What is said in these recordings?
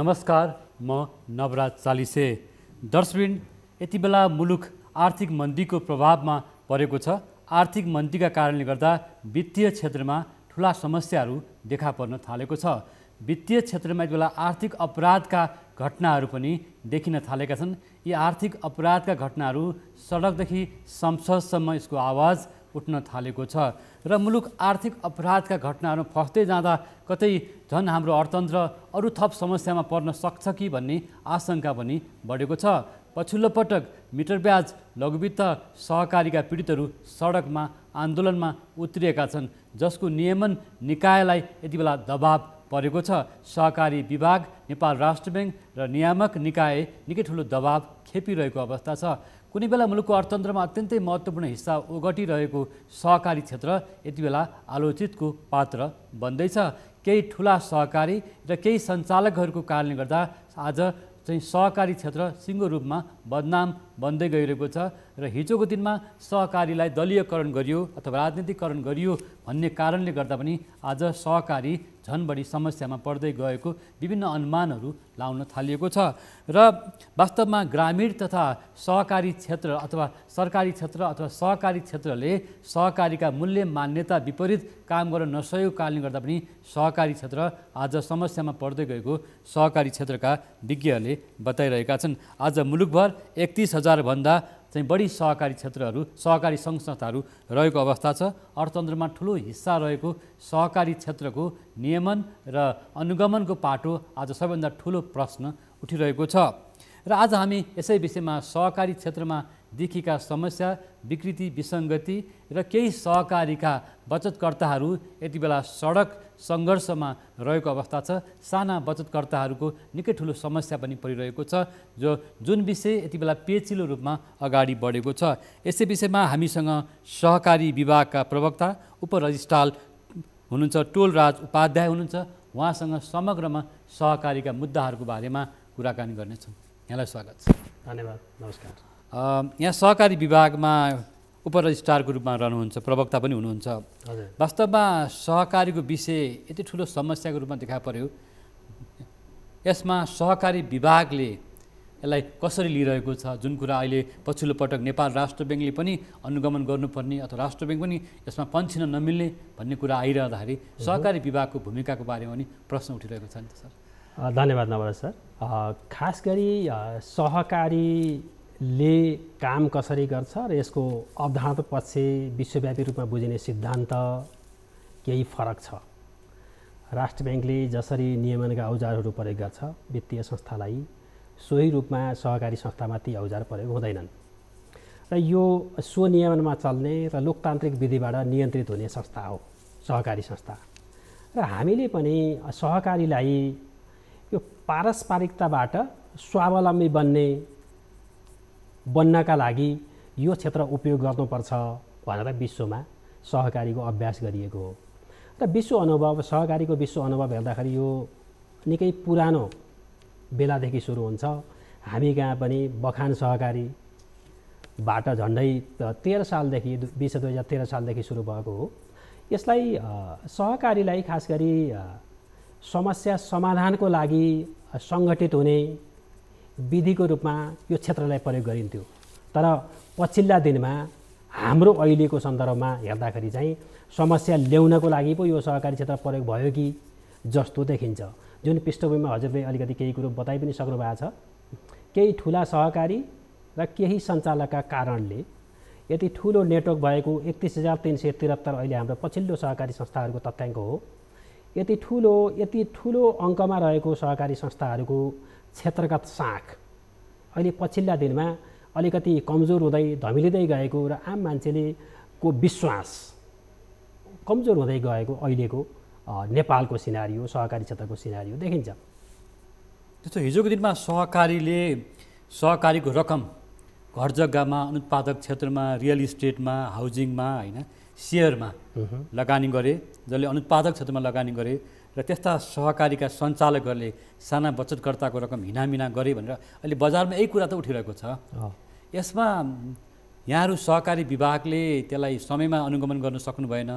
नमस्कार म नवराज चालिसे दर्शबिन यति बेला मुलुक आर्थिक मन्दीको प्रभावमा परेको छ आर्थिक मन्दीका कारणले गर्दा वित्तीय क्षेत्रमा ठुला समस्याहरू देखा पर्न थालेको छ वित्तीय क्षेत्रमा यति बेला आर्थिक अपराधका घटनाहरू पनि देखिन थालेका छन् यी आर्थिक अपराधका घटनाहरू सडकदेखि संसदसम्म यसको आवाज उठ्न थालेको छ र मुलुक आर्थिक अपराधका घटनाहरू फस्दै जाँदा कतै झन् हाम्रो अर्थतन्त्र अरू थप समस्यामा पर्न सक्छ कि भन्ने आशंका पनि बढेको छ पछिल्लो पटक मिटर ब्याज लघुवित्त सहकारीका पीडितहरू सडकमा आन्दोलनमा उत्रिएका छन् जसको नियमन निकायलाई यति बेला दबाव परेको छ सहकारी विभाग नेपाल राष्ट्र ब्याङ्क र नियामक निकाय निकै ठुलो दबाब खेपिरहेको अवस्था छ कुनै बेला मुलुकको अर्थतन्त्रमा अत्यन्तै महत्त्वपूर्ण हिस्सा ओगटिरहेको सहकारी क्षेत्र यति बेला आलोचितको पात्र बन्दैछ केही ठुला सहकारी र केही सञ्चालकहरूको कारणले गर्दा आज चाहिँ सहकारी क्षेत्र सिङ्गो रूपमा बदनाम बन्दै गइरहेको छ र हिजोको दिनमा सहकारीलाई दलीयकरण गरियो अथवा राजनीतिकरण गरियो भन्ने कारणले गर्दा पनि आज सहकारी झन् बढी समस्यामा पर्दै गएको विभिन्न अनुमानहरू लाउन थालिएको छ र वास्तवमा ग्रामीण तथा सहकारी क्षेत्र अथवा सरकारी क्षेत्र अथवा सहकारी क्षेत्रले सहकारीका मूल्य मान्यता विपरीत काम गर्न नसकेको कारणले गर्दा पनि सहकारी क्षेत्र आज समस्यामा पर्दै गएको सहकारी क्षेत्रका विज्ञहरूले बताइरहेका छन् आज मुलुकभर एकतिस हजार हजारभन्दा चाहिँ बढी सहकारी क्षेत्रहरू सहकारी सङ्घ संस्थाहरू रहेको अवस्था छ अर्थतन्त्रमा ठुलो हिस्सा रहेको सहकारी क्षेत्रको नियमन र अनुगमनको पाटो आज सबैभन्दा ठुलो प्रश्न उठिरहेको छ र आज हामी यसै विषयमा सहकारी क्षेत्रमा देखिका समस्या विकृति विसङ्गति र केही सहकारीका बचतकर्ताहरू यति बेला सडक सङ्घर्षमा रहेको अवस्था छ साना बचतकर्ताहरूको निकै ठुलो समस्या पनि परिरहेको छ जो जुन विषय यति बेला पेचिलो रूपमा अगाडि बढेको छ यसै विषयमा हामीसँग सहकारी विभागका प्रवक्ता उपरजिस्ट्राल हुनुहुन्छ टोलराज उपाध्याय हुनुहुन्छ उहाँसँग समग्रमा सहकारीका मुद्दाहरूको बारेमा कुराकानी गर्नेछौँ यहाँलाई स्वागत छ धन्यवाद नमस्कार यहाँ सहकारी विभागमा उपरजिस्ट्रारको रूपमा रहनुहुन्छ प्रवक्ता पनि हुनुहुन्छ वास्तवमा सहकारीको विषय यति ठुलो समस्याको रूपमा देखा पर्यो यसमा सहकारी विभागले यसलाई कसरी लिइरहेको छ जुन कुरा अहिले पछिल्लो पटक नेपाल राष्ट्र ब्याङ्कले पनि अनुगमन गर्नुपर्ने अथवा राष्ट्र ब्याङ्क पनि यसमा पन्छिन नमिल्ने भन्ने कुरा आइरहँदाखेरि सहकारी विभागको भूमिकाको बारेमा पनि प्रश्न उठिरहेको छ नि त सर धन्यवाद नवराज सर खास गरी सहकारी ले काम कसरी गर्छ र यसको अवधारणा पक्ष विश्वव्यापी रूपमा बुझिने सिद्धान्त केही फरक छ राष्ट्र ब्याङ्कले जसरी नियमनका औजारहरू प्रयोग गर्छ वित्तीय संस्थालाई सोही रूपमा सहकारी संस्थामा ती औजार प्रयोग हुँदैनन् र यो स्वनियमनमा चल्ने र लोकतान्त्रिक विधिबाट नियन्त्रित हुने संस्था हो सहकारी संस्था र हामीले पनि सहकारीलाई यो पारस्परिकताबाट स्वावलम्बी बन्ने बन्नका लागि यो क्षेत्र उपयोग गर्नुपर्छ भनेर विश्वमा सहकारीको अभ्यास गरिएको हो र विश्व अनुभव सहकारीको विश्व अनुभव हेर्दाखेरि यो निकै पुरानो बेलादेखि सुरु हुन्छ हामी कहाँ पनि बखान सहकारीबाट झन्डै तेह्र सालदेखि बिस दुई हजार तेह्र सालदेखि सुरु भएको हो यसलाई सहकारीलाई खास गरी समस्या समाधानको लागि सङ्गठित हुने विधिको रूपमा यो क्षेत्रलाई प्रयोग गरिन्थ्यो तर पछिल्ला दिनमा हाम्रो अहिलेको सन्दर्भमा हेर्दाखेरि चाहिँ समस्या ल्याउनको लागि पो यो सहकारी क्षेत्र प्रयोग भयो कि जस्तो देखिन्छ जुन पृष्ठभूमिमा हजुरले अलिकति केही कुरो बताइ पनि सक्नु भएको छ केही ठुला सहकारी र केही सञ्चालकका कारणले यति ठुलो नेटवर्क भएको एकतिस हजार तिन सय त्रिहत्तर अहिले हाम्रो पछिल्लो सहकारी संस्थाहरूको तथ्याङ्क हो यति ठुलो यति ठुलो अङ्कमा रहेको सहकारी संस्थाहरूको क्षेत्रगत साख अहिले पछिल्ला दिनमा अलिकति कमजोर हुँदै धमिलिँदै गएको र आम मान्छेले को विश्वास कमजोर हुँदै गएको अहिलेको नेपालको सिनारी सहकारी क्षेत्रको सिनारी देखिन्छ जस्तो हिजोको दिनमा सहकारीले सहकारीको रकम घर जग्गामा अनुत्पादक क्षेत्रमा रियल इस्टेटमा हाउजिङमा होइन सेयरमा लगानी गरे जसले अनुत्पादक क्षेत्रमा लगानी गरे र त्यस्ता सहकारीका सञ्चालकहरूले साना बचतकर्ताको रकम हिनामिना गरे भनेर अहिले बजारमा यही कुरा त उठिरहेको छ यसमा यहाँहरू सहकारी विभागले त्यसलाई समयमा अनुगमन गर्न सक्नु भएन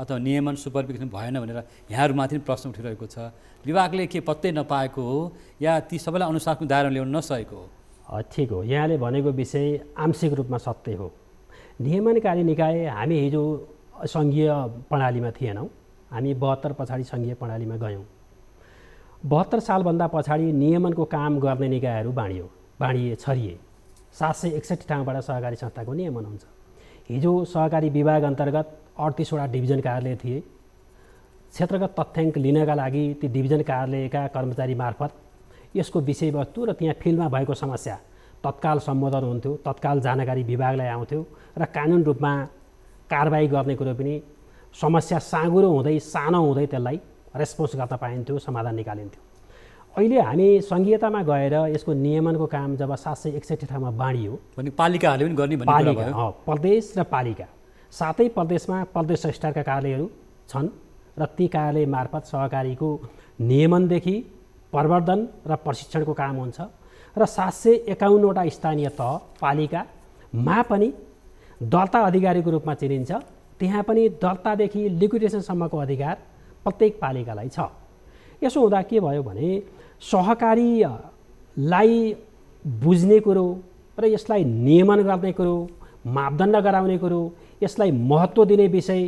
अथवा नियमन सुपरभिजन भएन भनेर यहाँहरूमाथि पनि प्रश्न उठिरहेको छ विभागले के पत्तै नपाएको हो या ती सबैलाई अनुसारको दायरा ल्याउन नसकेको हो ठिक हो यहाँले भनेको विषय आंशिक रूपमा सत्य हो नियमनकारी निकाय हामी हिजो सङ्घीय प्रणालीमा थिएनौँ हामी बहत्तर पछाडि सङ्घीय प्रणालीमा गयौँ बहत्तर सालभन्दा पछाडि नियमनको काम गर्ने निकायहरू बाँडियो बाँडिए छरिए सात सय एकसठी ठाउँबाट सहकारी संस्थाको नियमन हुन्छ हिजो सहकारी विभाग अन्तर्गत अडतिसवटा डिभिजन कार्यालय थिए क्षेत्रगत तथ्याङ्क लिनका लागि ती डिभिजन कार्यालयका कर्मचारी मार्फत यसको विषयवस्तु र त्यहाँ फिल्डमा भएको समस्या तत्काल सम्बोधन हुन्थ्यो तत्काल जानकारी विभागलाई आउँथ्यो र कानुन रूपमा कारवाही गर्ने कुरो पनि समस्या साँगुरो हुँदै सानो हुँदै त्यसलाई रेस्पोन्स गर्न पाइन्थ्यो समाधान निकालिन्थ्यो अहिले हामी सङ्घीयतामा गएर यसको नियमनको काम जब सात सय एकसठी ठाउँमा बाँडियो भने पालिकाहरूले पनि गर्ने पालिका प्रदेश र पालिका सातै प्रदेशमा प्रदेश स्तरका कार्यालयहरू छन् र ती कार्यालय मार्फत सहकारीको नियमनदेखि प्रवर्धन र प्रशिक्षणको काम हुन्छ र सात सय एकाउन्नवटा स्थानीय तह पालिकामा पनि दर्ता अधिकारीको रूपमा चिनिन्छ त्यहाँ पनि दर्तादेखि लिक्विडेसनसम्मको अधिकार प्रत्येक पालिकालाई छ यसो हुँदा के भयो भने सहकारीलाई बुझ्ने कुरो र यसलाई नियमन गर्ने कुरो मापदण्ड गराउने कुरो यसलाई महत्त्व दिने विषय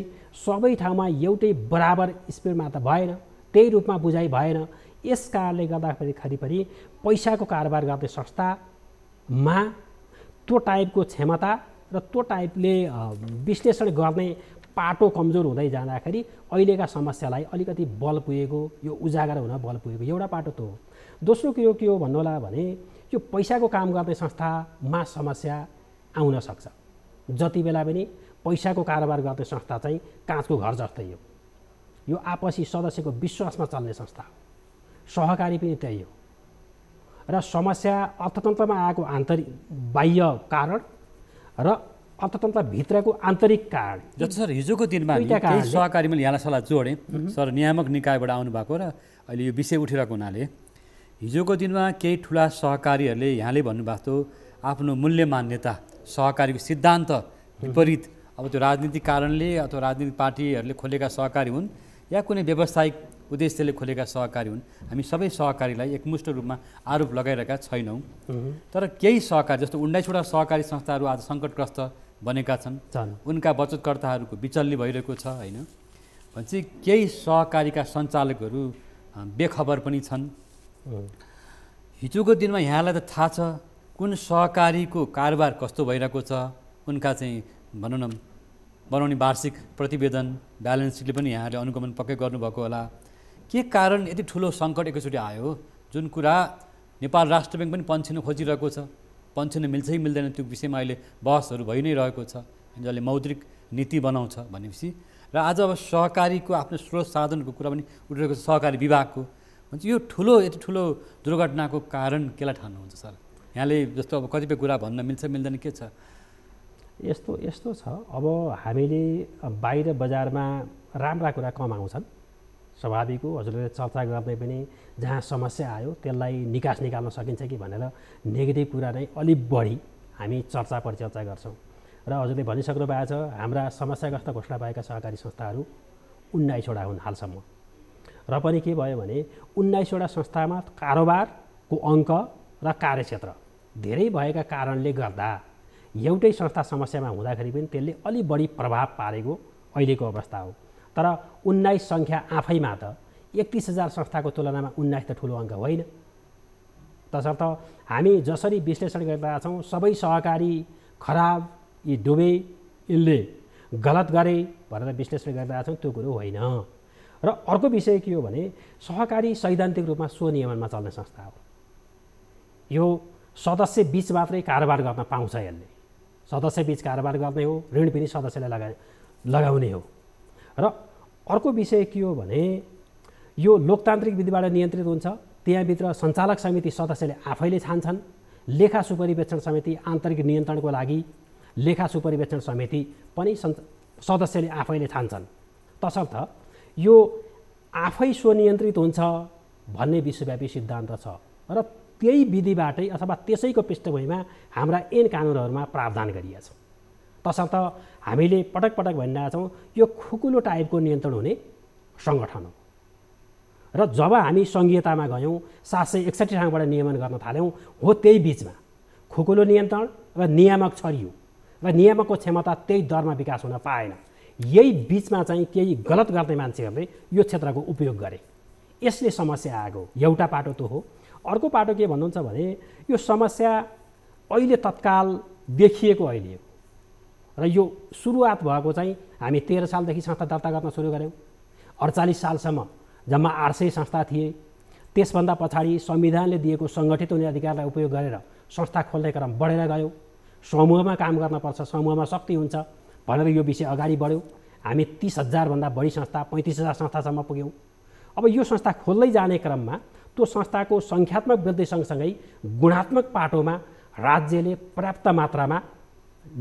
सबै ठाउँमा एउटै बराबर स्पिडमा त भएन त्यही रूपमा बुझाइ भएन यस कारणले गर्दाखेरि खरिपरि पैसाको कारोबार गर्ने संस्थामा त्यो टाइपको क्षमता र त्यो टाइपले विश्लेषण गर्ने पाटो कमजोर हुँदै जाँदाखेरि अहिलेका समस्यालाई अलिकति बल पुगेको यो उजागर हुन बल पुगेको एउटा पाटो त हो दोस्रो कुरो के हो भन्नुहोला भने यो पैसाको काम गर्ने संस्थामा समस्या आउन सक्छ जति बेला पनि पैसाको कारोबार गर्ने संस्था चाहिँ काँचको घर जस्तै हो यो आपसी सदस्यको विश्वासमा चल्ने संस्था हो सहकारी पनि त्यही हो र समस्या अर्थतन्त्रमा आएको आन्तरिक बाह्य कारण र अर्थतन्त्रभित्रको आन्तरिक कारण जस्तो सर हिजोको दिनमा सहकारी मैले यहाँलाई सल्लाह जोडेँ सर नियामक निकायबाट आउनुभएको र अहिले यो विषय उठिरहेको हुनाले हिजोको दिनमा केही ठुला सहकारीहरूले यहाँले भन्नुभएको थियो आफ्नो मूल्य मान्यता सहकारीको सिद्धान्त विपरीत अब त्यो राजनीतिक कारणले अथवा राजनीतिक पार्टीहरूले खोलेका सहकारी हुन् या कुनै व्यावसायिक उद्देश्यले खोलेका सहकारी हुन् हामी सबै सहकारीलाई एकमुष्ट रूपमा आरोप लगाइरहेका छैनौँ तर केही सहकारी जस्तो उन्नाइसवटा सहकारी संस्थाहरू आज सङ्कटग्रस्त बनेका छन् उनका बचतकर्ताहरूको विचल्ली भइरहेको छ होइन भनेपछि केही सहकारीका सञ्चालकहरू बेखबर पनि छन् हिजोको दिनमा यहाँलाई त थाहा छ कुन सहकारीको कारोबार कस्तो भइरहेको छ उनका चाहिँ भनौँ न बनाउने वार्षिक प्रतिवेदन ब्यालेन्स सिटले पनि यहाँहरूले अनुगमन पक्कै गर्नुभएको होला के कारण यति ठुलो सङ्कट एकैचोटि आयो जुन कुरा नेपाल राष्ट्र ब्याङ्क पनि पन्छिन खोजिरहेको छ पन्छिन मिल्छ कि मिल्दैन त्यो विषयमा अहिले बहसहरू भइ नै रहेको छ जसले मौद्रिक नीति बनाउँछ भनेपछि र आज अब सहकारीको आफ्नो स्रोत साधनको कुरा पनि उठिरहेको छ सहकारी विभागको भन्छ यो ठुलो यति ठुलो दुर्घटनाको कारण केलाई ठान्नुहुन्छ सर यहाँले जस्तो अब कतिपय कुरा भन्न मिल्छ मिल्दैन के छ यस्तो यस्तो छ अब हामीले बाहिर बजारमा राम्रा कुरा कम आउँछन् स्वाभाविक हो हजुरले चर्चा गर्दै पनि जहाँ समस्या आयो त्यसलाई निकास निकाल्न सकिन्छ कि भनेर नेगेटिभ कुरा नै अलिक बढी हामी चर्चा परिचर्चा गर्छौँ र हजुरले भनिसक्नु भएको छ हाम्रा समस्याग्रस्त घोषणा भएका सहकारी संस्थाहरू उन्नाइसवटा हुन् हालसम्म र पनि के भयो भने उन्नाइसवटा संस्थामा कारोबारको अङ्क र कार्यक्षेत्र धेरै भएका कारणले गर्दा एउटै संस्था समस्यामा हुँदाखेरि पनि त्यसले अलिक बढी प्रभाव पारेको अहिलेको अवस्था हो तर उन्नाइस सङ्ख्या आफैमा त एकतिस हजार संस्थाको तुलनामा उन्नाइस त ठुलो अङ्क होइन तसर्थ हामी जसरी विश्लेषण गरिरहेका छौँ सबै सहकारी खराब यी डुबे यसले गलत गरे भनेर विश्लेषण गरिरहेका छौँ त्यो कुरो होइन र अर्को विषय के हो भने सहकारी सैद्धान्तिक रूपमा स्वनियमनमा चल्ने संस्था हो यो सदस्य बिच मात्रै कारोबार गर्न पाउँछ यसले सदस्य बिच कारोबार गर्ने हो ऋण पनि सदस्यलाई लगा लगाउने हो र अर्को विषय के हो भने यो लोकतान्त्रिक विधिबाट नियन्त्रित हुन्छ त्यहाँभित्र सञ्चालक समिति सदस्यले आफैले छान्छन् लेखा सुपरिवेक्षण समिति आन्तरिक नियन्त्रणको लागि लेखा सुपरिवेक्षण समिति पनि सदस्यले आफैले छान्छन् तसर्थ यो आफै स्वनियन्त्रित हुन्छ भन्ने विश्वव्यापी सिद्धान्त छ र त्यही विधिबाटै अथवा त्यसैको पृष्ठभूमिमा हाम्रा एन कानुनहरूमा प्रावधान गरिएको छ तसर्थ हामीले पटक पटक भनिरहेछौँ यो खुकुलो टाइपको नियन्त्रण हुने सङ्गठन हो र जब हामी सङ्घीयतामा गयौँ सात सय एकसठी ठाउँबाट नियमन गर्न थाल्यौँ हो त्यही बिचमा खुकुलो नियन्त्रण र नियामक छरियो र नियामकको क्षमता त्यही दरमा विकास हुन पाएन यही बिचमा चाहिँ केही गलत गर्ने मान्छेहरूले यो क्षेत्रको उपयोग गरे यसले समस्या आएको एउटा पाटो त हो अर्को पाटो के भन्नुहुन्छ भने यो समस्या अहिले तत्काल देखिएको अहिले र यो सुरुवात भएको चाहिँ हामी तेह्र सालदेखि संस्था दर्ता गर्न सुरु गऱ्यौँ अडचालिस सालसम्म जम्मा आठ सय संस्था थिए त्यसभन्दा पछाडि संविधानले दिएको सङ्गठित हुने अधिकारलाई उपयोग गरेर संस्था खोल्ने क्रम बढेर गयो समूहमा काम गर्नपर्छ समूहमा शक्ति हुन्छ भनेर यो विषय अगाडि बढ्यो हामी तिस हजारभन्दा बढी संस्था पैँतिस हजार संस्थासम्म पुग्यौँ अब यो संस्था खोल्दै जाने क्रममा त्यो संस्थाको सङ्ख्यात्मक वृद्धि सँगसँगै गुणात्मक पाटोमा राज्यले पर्याप्त मात्रामा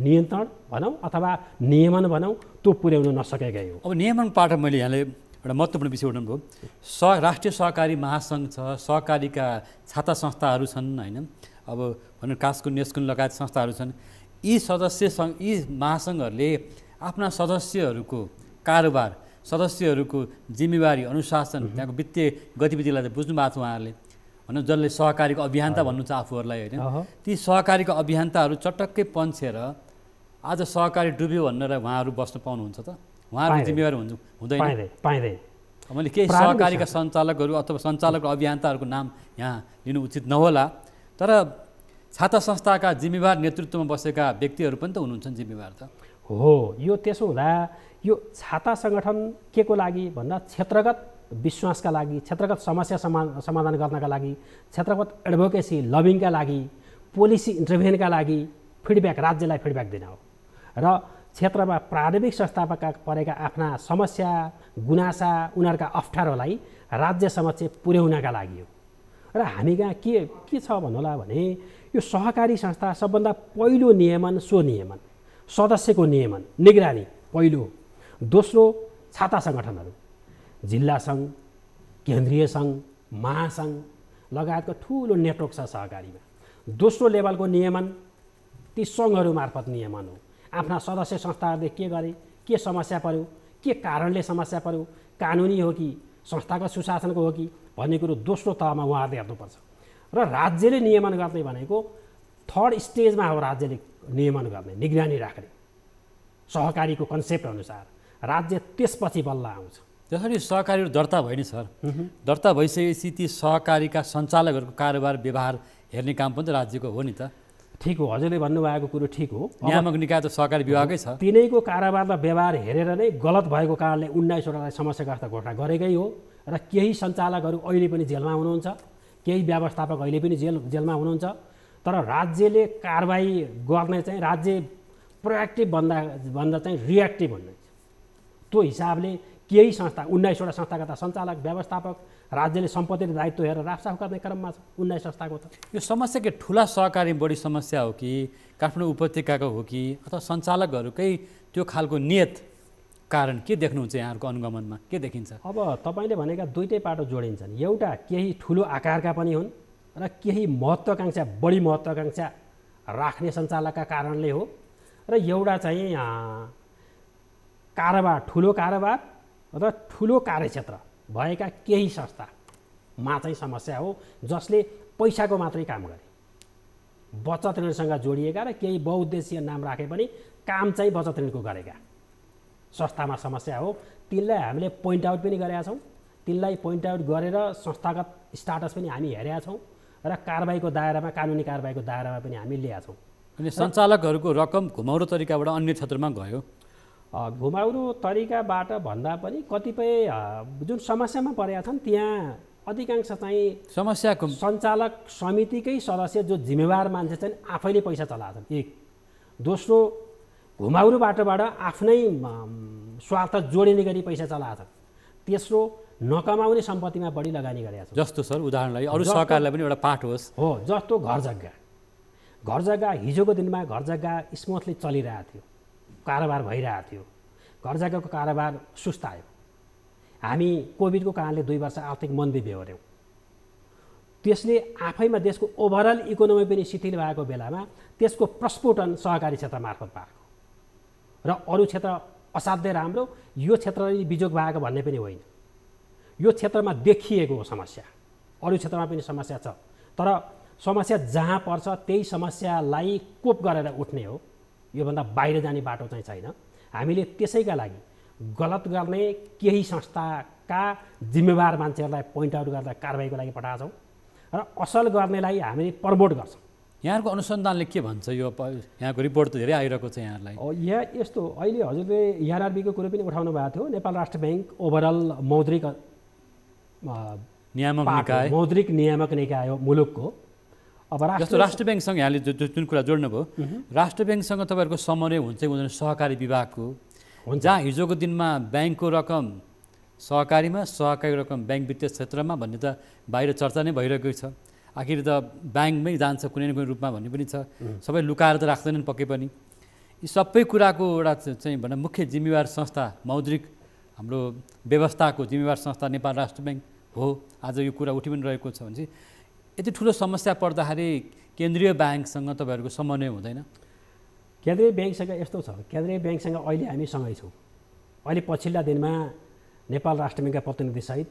नियन्त्रण भनौँ अथवा नियमन भनौँ त्यो पुर्याउन नसकेकै हो अब नियमन पाठ मैले यहाँले एउटा महत्त्वपूर्ण विषय उठाउनुभयो स राष्ट्रिय सहकारी महासङ्घ छ सहकारीका छाता संस्थाहरू छन् होइन अब भनौँ कास्कुन नेस्कुन लगायत संस्थाहरू छन् यी सदस्य सङ्घ यी महासङ्घहरूले आफ्ना सदस्यहरूको कारोबार सदस्यहरूको जिम्मेवारी अनुशासन त्यहाँको वित्तीय गतिविधिलाई त बुझ्नु भएको छ उहाँहरूले भनौँ जसले सहकारीको अभियन्ता भन्नु छ आफूहरूलाई होइन ती सहकारीको अभियन्ताहरू चटक्कै पन्छेर आज सहकारी डुब्यो भनेर उहाँहरू बस्न पाउनुहुन्छ त उहाँहरू जिम्मेवार हुनु हुँदैन पाइँदैन मैले केही सहकारीका सञ्चालकहरू अथवा सञ्चालक अभियन्ताहरूको नाम यहाँ लिनु उचित नहोला तर छाता संस्थाका जिम्मेवार नेतृत्वमा बसेका व्यक्तिहरू पनि त हुनुहुन्छन् जिम्मेवार त हो यो त्यसो हुँदा यो छाता सङ्गठन के को लागि भन्दा क्षेत्रगत विश्वासका लागि क्षेत्रगत समस्या समा समाधान गर्नका लागि क्षेत्रगत एडभोकेसी लभिङका लागि पोलिसी इन्टरभेनका लागि फिडब्याक राज्यलाई फिडब्याक दिन हो र क्षेत्रमा प्राविधिक संस्थापकका परेका आफ्ना समस्या गुनासा उनीहरूका अप्ठ्यारोलाई राज्य समक्ष पुर्याउनका लागि हो र हामी कहाँ के के छ भन्नुहोला भने यो सहकारी संस्था सबभन्दा पहिलो नियमन नियमन सदस्यको नियमन निगरानी पहिलो दोस्रो छाता सङ्गठनहरू जिल्ला सङ्घ केन्द्रीय सङ्घ महासङ्घ लगायतको ठुलो नेटवर्क छ सहकारीमा दोस्रो लेभलको नियमन ती सङ्घहरू मार्फत नियमन हो आफ्ना सदस्य संस्थाहरूले के गरे के समस्या पर्यो के कारणले समस्या पर्यो कानुनी हो कि संस्थाको सुशासनको हो कि भन्ने कुरो दोस्रो तहमा उहाँहरूले हेर्नुपर्छ र राज्यले नियमन गर्ने भनेको थर्ड स्टेजमा हो राज्यले नियमन गर्ने निगरानी राख्ने सहकारीको कन्सेप्ट अनुसार राज्य त्यसपछि बल्ल आउँछ त्यसरी सहकारीहरू दर्ता भयो नि सर दर्ता भइसकेपछि ती सहकारीका सञ्चालकहरूको कारोबार व्यवहार हेर्ने काम पनि त राज्यको हो नि त ठिक हो हजुरले भन्नुभएको कुरो ठिक हो नियामक निकाय त सहकारी विभागकै छ तिनैको कारोबारमा व्यवहार हेरेर नै गलत भएको कारणले उन्नाइसवटालाई समस्याग्रस्त घोषणा गरेकै हो र केही सञ्चालकहरू अहिले पनि जेलमा हुनुहुन्छ केही व्यवस्थापक अहिले पनि जेल जेलमा हुनुहुन्छ तर राज्यले कारवाही गर्ने चाहिँ राज्य प्रोएक्टिभ भन्दा भन्दा चाहिँ रियाक्टिभ भन्नुहुन्छ त्यो हिसाबले केही संस्था उन्नाइसवटा संस्थाका त सञ्चालक व्यवस्थापक राज्यले सम्पत्ति र दायित्व हेरेर राफसाफ गर्ने क्रममा छ उन्नाइस संस्थाको त यो समस्या के ठुला सहकारी बढी समस्या हो कि काठमाडौँ उपत्यकाको हो कि अथवा सञ्चालकहरूकै त्यो खालको नियत कारण के देख्नुहुन्छ यहाँहरूको अनुगमनमा के देखिन्छ अब तपाईँले भनेका दुइटै पाटो जोडिन्छन् एउटा केही ठुलो आकारका पनि हुन् र केही महत्त्वाकाङ्क्षा बढी महत्त्वाकाङ्क्षा राख्ने सञ्चालकका कारणले हो र एउटा चाहिँ कारोबार ठुलो कारोबार र ठुलो कार्यक्षेत्र भएका केही संस्थामा चाहिँ समस्या हो जसले पैसाको मात्रै काम गरे बचत ऋणसँग जोडिएका र केही बहुद्देशीय नाम राखे पनि काम चाहिँ बचत ऋणको गरेका संस्थामा समस्या हो तिनलाई हामीले पोइन्ट आउट पनि गरेका छौँ तिनलाई पोइन्ट आउट गरेर संस्थागत स्टाटस पनि हामी हेरेका छौँ र कारवाहीको दायरामा कानुनी कारवाहीको दायरामा पनि हामी लिएका छौँ अनि सञ्चालकहरूको रकम घुमाउरो तरिकाबाट अन्य क्षेत्रमा गयो घुमाउरो तरिकाबाट भन्दा पनि कतिपय जुन समस्यामा परेका छन् त्यहाँ अधिकांश चाहिँ समस्याको सञ्चालक समितिकै सदस्य जो जिम्मेवार मान्छे छन् आफैले पैसा चलाएछन् एक दोस्रो घुमाउरो बाटोबाट आफ्नै स्वार्थ जोडिने गरी पैसा चलाएछन् तेस्रो नकमाउने सम्पत्तिमा बढी लगानी गरेका छन् जस्तो सर उदाहरणलाई अरू सरकारलाई पनि एउटा पाठ होस् हो जस्तो घर जग्गा घर जग्गा हिजोको दिनमा घर जग्गा स्मुथली चलिरहेको थियो कारोबार भइरहेको थियो घर जग्गाको कारोबार आयो हामी कोभिडको कारणले दुई वर्ष आर्थिक मन्दी बेहोऱ्यौँ त्यसले आफैमा देशको ओभरअल इकोनोमी पनि शिथिल भएको बेलामा त्यसको प्रस्फुटन सहकारी क्षेत्र मार्फत भएको र अरू क्षेत्र असाध्यै राम्रो यो क्षेत्र बिजोग भएको भन्ने पनि होइन यो क्षेत्रमा देखिएको हो समस्या अरू क्षेत्रमा पनि समस्या छ तर समस्या जहाँ पर्छ त्यही समस्यालाई कोप गरेर उठ्ने हो योभन्दा बाहिर जाने बाटो चाहिँ छैन हामीले त्यसैका लागि गलत गर्ने केही संस्थाका जिम्मेवार मान्छेहरूलाई पोइन्ट आउट गर्दा कारवाहीको लागि पठाएछौँ र असल गर्नेलाई हामीले प्रमोट गर्छौँ यहाँहरूको अनुसन्धानले के भन्छ यो यहाँको रिपोर्ट त धेरै आइरहेको छ यहाँहरूलाई यहाँ यस्तो अहिले हजुरले एनआरबीको कुरो पनि उठाउनु भएको थियो नेपाल राष्ट्र ब्याङ्क ओभरअल मौद्रिक नियामक निकाय मौद्रिक नियामक निकाय हो मुलुकको अब जस्तो राष्ट्र ब्याङ्कसँग यहाँले जुन कुरा जोड्नुभयो राष्ट्र ब्याङ्कसँग तपाईँहरूको समन्वय हुन्छ हुँदैन सहकारी विभागको जहाँ हिजोको दिनमा ब्याङ्कको रकम सहकारीमा सहकारी रकम ब्याङ्क वित्तीय क्षेत्रमा भन्ने त बाहिर चर्चा नै भइरहेको छ आखिर त ब्याङ्कमै जान्छ कुनै न कुनै रूपमा भन्ने पनि छ सबै लुकाएर त राख्दैनन् पक्कै पनि यी सबै कुराको एउटा चाहिँ भनौँ मुख्य जिम्मेवार संस्था मौद्रिक हाम्रो व्यवस्थाको जिम्मेवार संस्था नेपाल राष्ट्र ब्याङ्क हो आज यो कुरा उठि पनि रहेको छ भने चाहिँ यति ठुलो समस्या पर्दाखेरि केन्द्रीय ब्याङ्कसँग तपाईँहरूको समन्वय हुँदैन केन्द्रीय ब्याङ्कसँग यस्तो छ केन्द्रीय ब्याङ्कसँग अहिले हामी सँगै छौँ अहिले पछिल्ला दिनमा नेपाल राष्ट्र ब्याङ्कका प्रतिनिधिसहित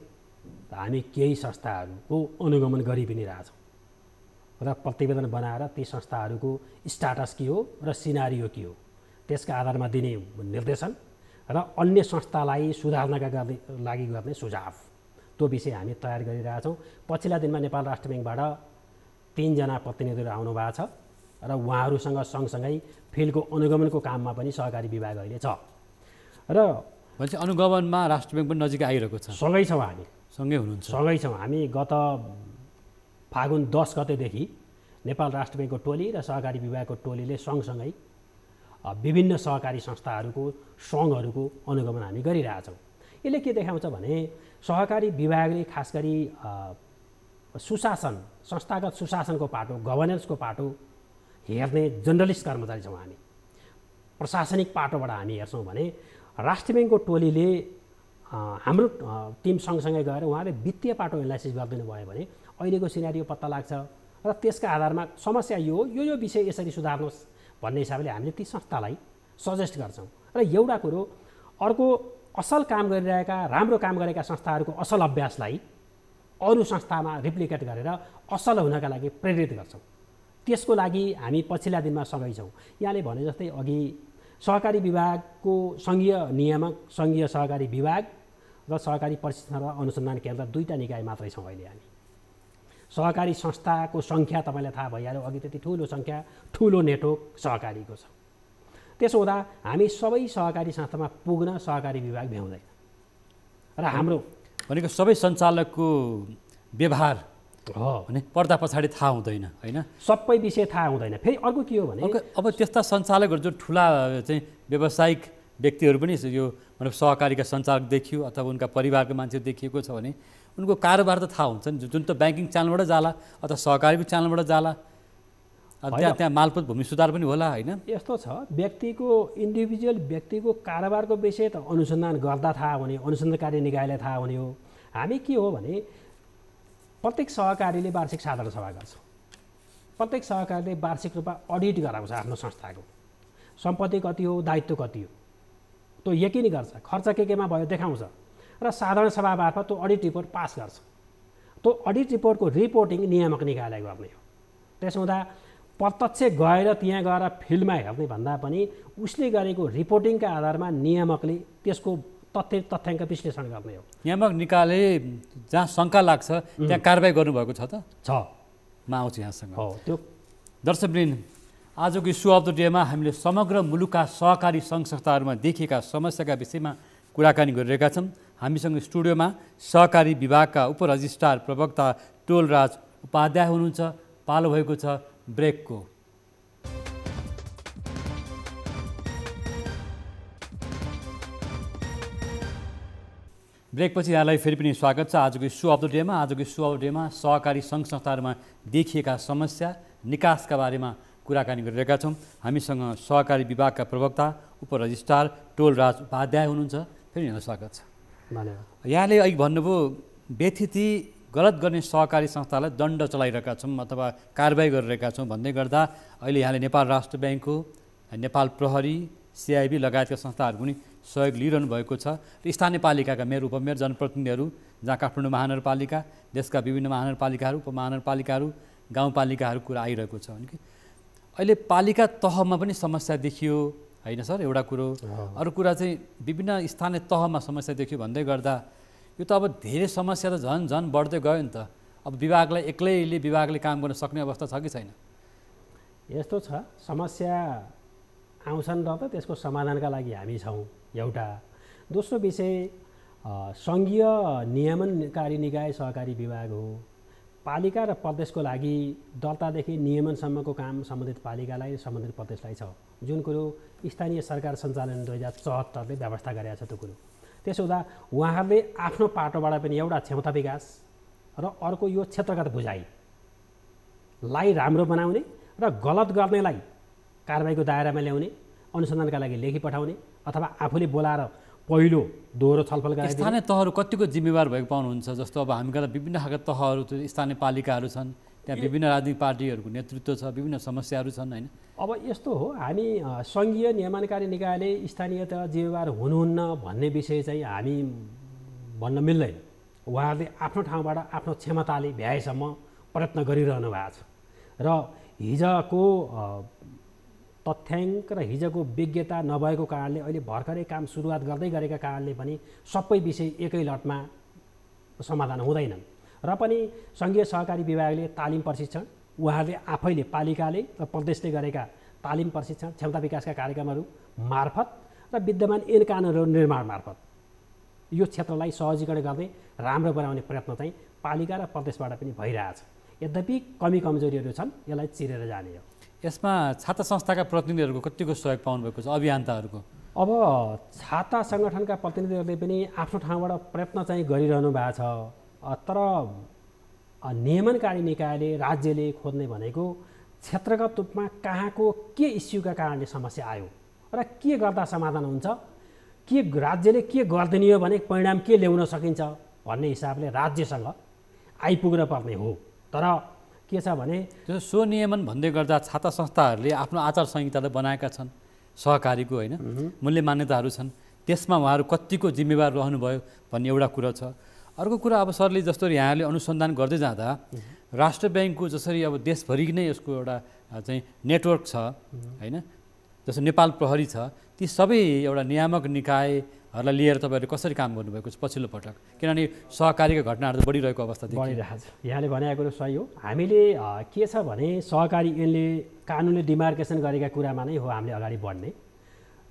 हामी केही संस्थाहरूको अनुगमन गरि पनि रहेछौँ र प्रतिवेदन बनाएर ती संस्थाहरूको स्टाटस के हो र सिनारियो के हो त्यसका आधारमा दिने निर्देशन र अन्य संस्थालाई सुधार्नका लागि गर्ने सुझाव त्यो विषय हामी तयार गरिरहेछौँ पछिल्ला दिनमा नेपाल राष्ट्र ब्याङ्कबाट तिनजना प्रतिनिधिहरू भएको छ र उहाँहरूसँग सँगसँगै फिल्डको अनुगमनको काममा पनि सहकारी विभाग अहिले छ र भनेपछि अनुगमनमा राष्ट्र ब्याङ्क पनि नजिक आइरहेको छ सँगै छौँ हामी सँगै हुनुहुन्छ सँगै छौँ हामी गत फागुन दस गतेदेखि नेपाल राष्ट्र ब्याङ्कको टोली र सहकारी विभागको टोलीले सँगसँगै विभिन्न सहकारी संस्थाहरूको सङ्घहरूको अनुगमन हामी गरिरहेछौँ यसले के देखाउँछ भने सहकारी विभागले खास गरी सुशासन संस्थागत सुशासनको पाटो गभर्नेन्सको पाटो हेर्ने जर्नलिस्ट कर्मचारी छौँ हामी प्रशासनिक पाटोबाट हामी हेर्छौँ भने राष्ट्र ब्याङ्कको टोलीले हाम्रो टिम सँगसँगै गएर उहाँले वित्तीय पाटो एनालाइसिस गरिदिनु भयो भने अहिलेको सिनारी पत्ता लाग्छ र त्यसका आधारमा समस्या यो हो यो यो विषय यसरी सुधार्नुहोस् भन्ने हिसाबले हामीले ती संस्थालाई सजेस्ट गर्छौँ र एउटा कुरो अर्को असल काम गरिरहेका राम्रो काम गरेका संस्थाहरूको असल अभ्यासलाई अरू संस्थामा रिप्लिकेट गरेर असल हुनका लागि प्रेरित गर्छौँ त्यसको लागि हामी पछिल्ला दिनमा सँगै छौँ यहाँले भने जस्तै अघि सहकारी विभागको सङ्घीय नियामक सङ्घीय सहकारी विभाग र सहकारी प्रशिक्षण र अनुसन्धान केन्द्र दुईवटा निकाय मात्रै छौँ अहिले हामी सहकारी संस्थाको सङ्ख्या तपाईँलाई थाहा भइहाल्यो अघि त्यति ठुलो सङ्ख्या ठुलो नेटवर्क सहकारीको छ त्यसो हुँदा हामी सबै सहकारी संस्थामा पुग्न सहकारी विभाग भ्याउँदैन र हाम्रो भनेको सबै सञ्चालकको व्यवहार हो भने पर्दा पछाडि थाहा हुँदैन होइन सबै विषय थाहा हुँदैन फेरि अर्को के हो भने अब त्यस्ता सञ्चालकहरू जो ठुला चाहिँ व्यावसायिक व्यक्तिहरू पनि यो मतलब सहकारीका सञ्चालक देखियो अथवा उनका परिवारको मान्छे देखिएको छ भने उनको कारोबार त थाहा हुन्छ नि जुन त ब्याङ्किङ च्यानलबाट जाला अथवा सहकारीको च्यानलबाट जाला त्यहाँ त्यहाँ मालपोत भूमि सुधार पनि होला होइन यस्तो छ व्यक्तिको इन्डिभिजुअल व्यक्तिको कारोबारको विषय त अनुसन्धान गर्दा थाहा हुने अनुसन्धानकारी निकायले थाहा हुने हो हामी के हो भने प्रत्येक सहकारीले वार्षिक साधारण सभा गर्छ प्रत्येक सहकारीले वार्षिक रूपमा अडिट गराउँछ आफ्नो संस्थाको सम्पत्ति कति हो दायित्व कति हो त्यो यकिन गर्छ खर्च के केमा भयो देखाउँछ र साधारण सभा मार्फत त्यो अडिट रिपोर्ट पास गर्छ त्यो अडिट रिपोर्टको रिपोर्टिङ नियामक निकायलाई गर्ने हो त्यसो हुँदा प्रत्यक्ष गएर त्यहाँ गएर फिल्डमा हेर्ने भन्दा पनि उसले गरेको रिपोर्टिङका आधारमा नियामकले त्यसको तथ्य तथ्याङ्क विश्लेषण गर्ने हो नियामक निकायले जहाँ शङ्का लाग्छ त्यहाँ कारवाही गर्नुभएको छ त छ म आउँछु यहाँसँग हो त्यो दर्शकवृन्द आजको इस्यु अफ द डेमा हामीले समग्र मुलुकका सहकारी सङ्घ संस्थाहरूमा देखिएका समस्याका विषयमा कुराकानी गरिरहेका छौँ हामीसँग स्टुडियोमा सहकारी विभागका उपरजिस्ट्रार प्रवक्ता टोलराज उपाध्याय हुनुहुन्छ पालो भएको छ ब्रेकको ब्रेकपछि यहाँलाई फेरि पनि स्वागत छ आजको इस्यु अफ द डेमा आजको इस्यु अफ द डेमा सहकारी सङ्घ संस्थाहरूमा देखिएका समस्या निकासका बारेमा कुराकानी गरिरहेका छौँ हामीसँग सहकारी विभागका प्रवक्ता उपरजिस्ट्रार टोल राज उपाध्याय हुनुहुन्छ फेरि यहाँलाई स्वागत छ धन्यवाद यहाँले अघि भन्नुभयो व्यथिति गलत गर्ने सहकारी संस्थालाई दण्ड चलाइरहेका छौँ अथवा कारवाही गरिरहेका छौँ भन्दै गर्दा अहिले यहाँले नेपाल राष्ट्र ब्याङ्कको नेपाल प्रहरी सिआइबी लगायतका संस्थाहरू पनि सहयोग लिइरहनु भएको छ र स्थानीय पालिकाका मेयर उपमेयर जनप्रतिनिधिहरू जहाँ काठमाडौँ महानगरपालिका देशका विभिन्न महानगरपालिकाहरू उपमहानगरपालिकाहरू गाउँपालिकाहरू कुरा आइरहेको छ भने कि अहिले पालिका तहमा पनि समस्या देखियो होइन सर एउटा कुरो अरू कुरा चाहिँ विभिन्न स्थानीय तहमा समस्या देखियो भन्दै गर्दा यो त अब धेरै समस्या त झन् झन् बढ्दै गयो नि त अब विभागलाई एक्लैले विभागले काम गर्न सक्ने अवस्था छ कि छैन यस्तो छ समस्या आउँछन् र त त्यसको समाधानका लागि हामी छौँ एउटा दोस्रो विषय सङ्घीय नियमनकारी निकाय सहकारी विभाग हो पालिका र प्रदेशको लागि दर्तादेखि नियमनसम्मको काम सम्बन्धित पालिकालाई सम्बन्धित प्रदेशलाई छ जुन कुरो स्थानीय सरकार सञ्चालन दुई हजार चौहत्तरले व्यवस्था गरेका छ त्यो कुरो त्यसो हुँदा उहाँहरूले आफ्नो पाटोबाट पनि एउटा क्षमता विकास र अर्को यो क्षेत्रगत बुझाइलाई राम्रो बनाउने र गलत गर्नेलाई कारवाहीको दायरामा ल्याउने अनुसन्धानका लागि लेखी पठाउने अथवा आफूले बोलाएर पहिलो दोहोरो छलफल गर्ने स्थानीय तहहरू कतिको जिम्मेवार भएको पाउनुहुन्छ जस्तो अब हामी गर्दा विभिन्न खालका तहहरू स्थानीय पालिकाहरू छन् त्यहाँ विभिन्न राजनीतिक पार्टीहरूको नेतृत्व छ विभिन्न समस्याहरू छन् होइन अब यस्तो हो हामी सङ्घीय नियमनकारी निकायले स्थानीय त जिम्मेवार हुनुहुन्न भन्ने विषय चाहिँ हामी भन्न मिल्दैन उहाँहरूले आफ्नो ठाउँबाट आफ्नो क्षमताले भ्याएसम्म प्रयत्न गरिरहनु भएको छ र हिजोको तथ्याङ्क र हिजोको विज्ञता नभएको कारणले अहिले भर्खरै काम सुरुवात गर्दै गरेका कारणले पनि सबै विषय एकै लटमा समाधान हुँदैनन् र पनि सङ्घीय सहकारी विभागले तालिम प्रशिक्षण उहाँहरूले आफैले पालिकाले र प्रदेशले गरेका तालिम प्रशिक्षण क्षमता विकासका कार्यक्रमहरू मार्फत र विद्यमान एन कानुनहरू निर्माण मार्फत यो क्षेत्रलाई सहजीकरण गर्दै राम्रो बनाउने प्रयत्न चाहिँ पालिका र प्रदेशबाट पनि भइरहेछ यद्यपि कमी कमजोरीहरू छन् यसलाई चिरेर जाने हो यसमा छात्र संस्थाका प्रतिनिधिहरूको कतिको सहयोग पाउनुभएको छ अभियन्ताहरूको अब छाता सङ्गठनका प्रतिनिधिहरूले पनि आफ्नो ठाउँबाट प्रयत्न चाहिँ गरिरहनु भएको छ तर नियमनकारी निकायले राज्यले खोज्ने भनेको क्षेत्रगत रूपमा कहाँको के इस्युका कारणले समस्या आयो र के गर्दा समाधान हुन्छ के राज्यले के गरिदिने हो भने परिणाम के ल्याउन सकिन्छ भन्ने हिसाबले राज्यसँग आइपुग्न पर्ने हो तर के छ भने त्यो स्वनियमन भन्दै गर्दा छात्र संस्थाहरूले आफ्नो आचार संहिताले बनाएका छन् सहकारीको होइन मूल्य मान्यताहरू छन् त्यसमा उहाँहरू कत्तिको जिम्मेवार रहनुभयो भन्ने एउटा कुरो छ अर्को कुरा अब सरले जस्तो यहाँले अनुसन्धान गर्दै जाँदा राष्ट्र ब्याङ्कको जसरी अब देशभरि नै यसको एउटा चाहिँ नेटवर्क छ होइन जस्तो नेपाल प्रहरी छ ती सबै एउटा नियामक निकायहरूलाई लिएर तपाईँहरूले कसरी काम गर्नुभएको छ पछिल्लो पटक किनभने सहकारीको घटनाहरू त बढिरहेको अवस्था बढिरहेको छ यहाँले भनेको सही हो हामीले के छ भने सहकारी यसले कानुनले डिमार्केसन गरेका कुरामा नै हो हामीले अगाडि बढ्ने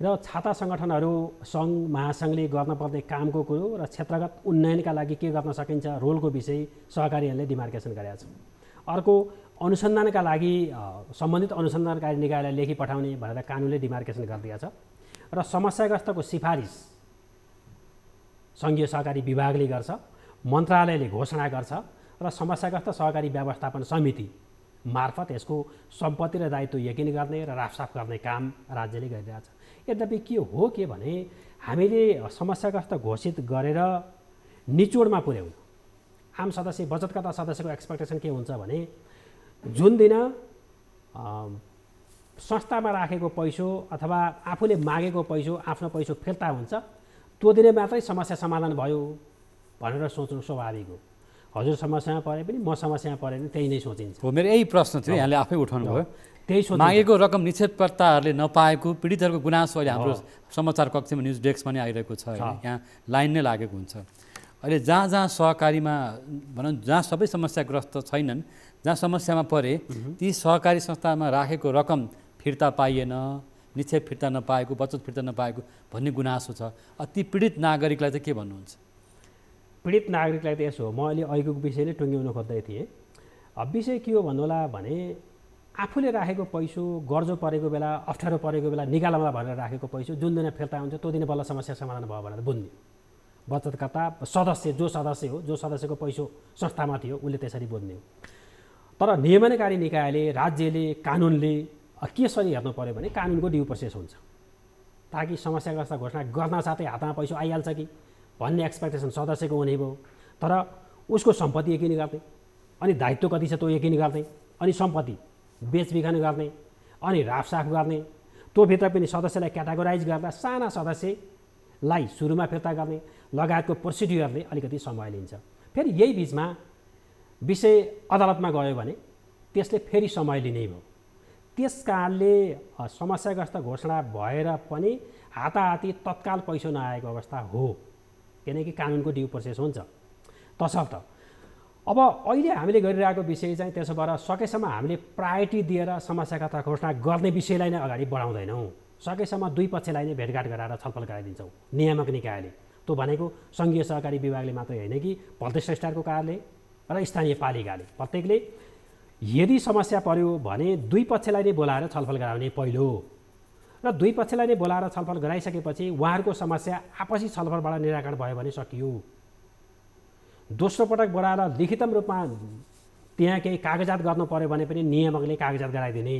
र छाता सङ्गठनहरू सङ्घ महासङ्घले गर्नपर्ने कामको कुरो र क्षेत्रगत उन्नयनका लागि के गर्न सकिन्छ रोलको विषय सहकारीहरूले डिमार्केसन गरेका छन् अर्को अनुसन्धानका लागि सम्बन्धित अनुसन्धानकारी निकायलाई लेखी पठाउने भनेर कानुनले डिमार्केसन गरिदिएको छ र समस्याग्रस्तको सिफारिस सङ्घीय सहकारी विभागले गर्छ मन्त्रालयले घोषणा गर्छ र समस्याग्रस्त सहकारी व्यवस्थापन समिति मार्फत यसको सम्पत्ति र दायित्व यकिन गर्ने र राफसाफ गर्ने काम राज्यले गरिरहेछ यद्यपि के हो के भने हामीले समस्याग्रस्त घोषित गरेर निचोडमा पुर्याउनु आम सदस्य त सदस्यको एक्सपेक्टेसन के हुन्छ भने जुन दिन संस्थामा राखेको पैसो अथवा आफूले मागेको पैसो आफ्नो पैसो फिर्ता हुन्छ त्यो दिनै मात्रै समस्या समाधान भयो भनेर सोच्नु स्वाभाविक हो हजुर समस्यामा परे पनि म समस्यामा परे पनि त्यही नै सोचिन्छ मेरो यही प्रश्न थियो यहाँले आफै उठाउनु भयो त्यही मागेको रकम निक्षेपकर्ताहरूले नपाएको पीडितहरूको गुनासो अहिले हाम्रो समाचार कक्षमा न्युज डेस्कमा नै आइरहेको छ यहाँ लाइन नै लागेको हुन्छ अहिले जहाँ जहाँ सहकारीमा भनौँ जहाँ सबै समस्याग्रस्त छैनन् जहाँ समस्यामा परे ती सहकारी संस्थामा राखेको रकम फिर्ता पाइएन निक्षेप फिर्ता नपाएको बचत फिर्ता नपाएको भन्ने गुनासो छ ती पीडित नागरिकलाई चाहिँ के भन्नुहुन्छ पीडित नागरिकलाई त यसो हो म अहिले अहिलेको विषय नै टुङ्ग्याउन खोज्दै थिएँ विषय के हो भन्नुहोला भने आफूले राखेको पैसो गर्जो परेको बेला अप्ठ्यारो परेको बेला निकालमा भनेर राखेको पैसो जुन दिन फिर्ता हुन्छ त्यो दिन बल्ल समस्या समाधान भयो भनेर बुझ्ने बचतकर्ता सदस्य जो सदस्य हो जो सदस्यको पैसो संस्थामा थियो उसले त्यसरी बुझ्ने हो तर नियमनकारी निकायले राज्यले कानुनले केसरी हेर्नु पऱ्यो भने कानुनको ड्यु प्रोसेस हुन्छ ताकि समस्याग्रस्त घोषणा गर्न साथै हातमा पैसो आइहाल्छ कि भन्ने एक्सपेक्टेसन सदस्यको हुने भयो तर उसको सम्पत्ति यकिन गर्ने अनि दायित्व कति छ त्यो यकिन गर्ने अनि सम्पत्ति बेचबिखन गर्ने अनि राफसाफ गर्ने त्योभित्र पनि सदस्यलाई क्याटागोराइज गर्दा साना सदस्यलाई सुरुमा फिर्ता गर्ने लगायतको प्रोसिड्युरले अलिकति समय लिन्छ फेरि यही बिचमा विषय अदालतमा गयो भने त्यसले फेरि समय लिने भयो त्यस कारणले समस्याग्रस्त घोषणा भएर पनि हाताहाती तत्काल पैसा नआएको अवस्था हो किनकि कानुनको ड्यु प्रोसेस हुन्छ तसर्थ अब अहिले हामीले गरिरहेको विषय चाहिँ त्यसो भएर सकेसम्म हामीले प्रायोरिटी दिएर समस्याका त घोषणा गर्ने विषयलाई नै अगाडि बढाउँदैनौँ सकेसम्म दुई पक्षलाई नै भेटघाट गराएर छलफल गराइदिन्छौँ नियामक निकायले त्यो भनेको सङ्घीय सहकारी विभागले मात्रै होइन कि प्रदेश स्तरको कारले र स्थानीय पालिकाले प्रत्येकले यदि समस्या पर्यो भने दुई पक्षलाई नै बोलाएर छलफल गराउने पहिलो र दुई पक्षलाई नै बोलाएर छलफल गराइसकेपछि उहाँहरूको समस्या आपसी छलफलबाट निराकरण भयो भने सकियो दोस्रो पटक बढाएर लिखितम रूपमा त्यहाँ केही कागजात गर्नु पऱ्यो भने पनि नियामकले कागजात गराइदिने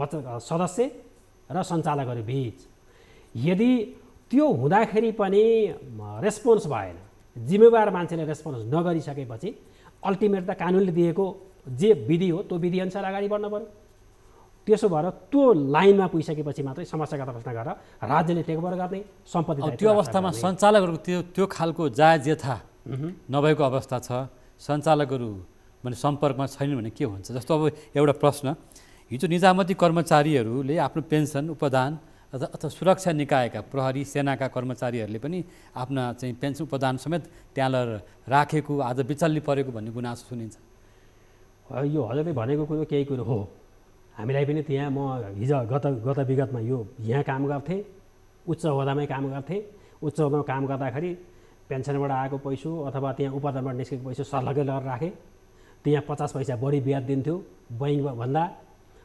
बच सदस्य र सञ्चालकहरू बिच यदि त्यो हुँदाखेरि पनि रेस्पोन्स भएन जिम्मेवार मान्छेले रेस्पोन्स नगरिसकेपछि अल्टिमेट त कानुनले दिएको जे विधि हो त्यो विधिअनुसार अगाडि बढ्नु पऱ्यो त्यसो भएर त्यो लाइनमा पुगिसकेपछि मात्रै समस्यागत प्रश्न गरेर राज्यले टेकओभर गर्ने सम्पत्ति त्यो अवस्थामा सञ्चालकहरूको त्यो त्यो खालको जायज यथा Mm-hmm. नभएको अवस्था छ सञ्चालकहरू भने सम्पर्कमा छैन भने के हुन्छ जस्तो अब एउटा प्रश्न हिजो निजामती कर्मचारीहरूले आफ्नो पेन्सन उपदान अथवा अथवा सुरक्षा निकायका प्रहरी सेनाका कर्मचारीहरूले पनि आफ्ना चाहिँ पेन्सन उपदान समेत त्यहाँ राखेको आज बिचल्ली परेको भन्ने गुनासो सुनिन्छ यो हजुरले भनेको कुरो केही कुरो हो हामीलाई पनि त्यहाँ म हिजो गत गत विगतमा यो यहाँ काम गर्थेँ उच्च ओहदामै काम गर्थेँ उच्च ओहदामा काम गर्दाखेरि पेन्सनबाट आएको पैसो अथवा त्यहाँ उपादानबाट निस्केको पैसा सर्लगै लगेर राखेँ त्यहाँ पचास पैसा बढी ब्याज दिन्थ्यो बैङ्कमा भन्दा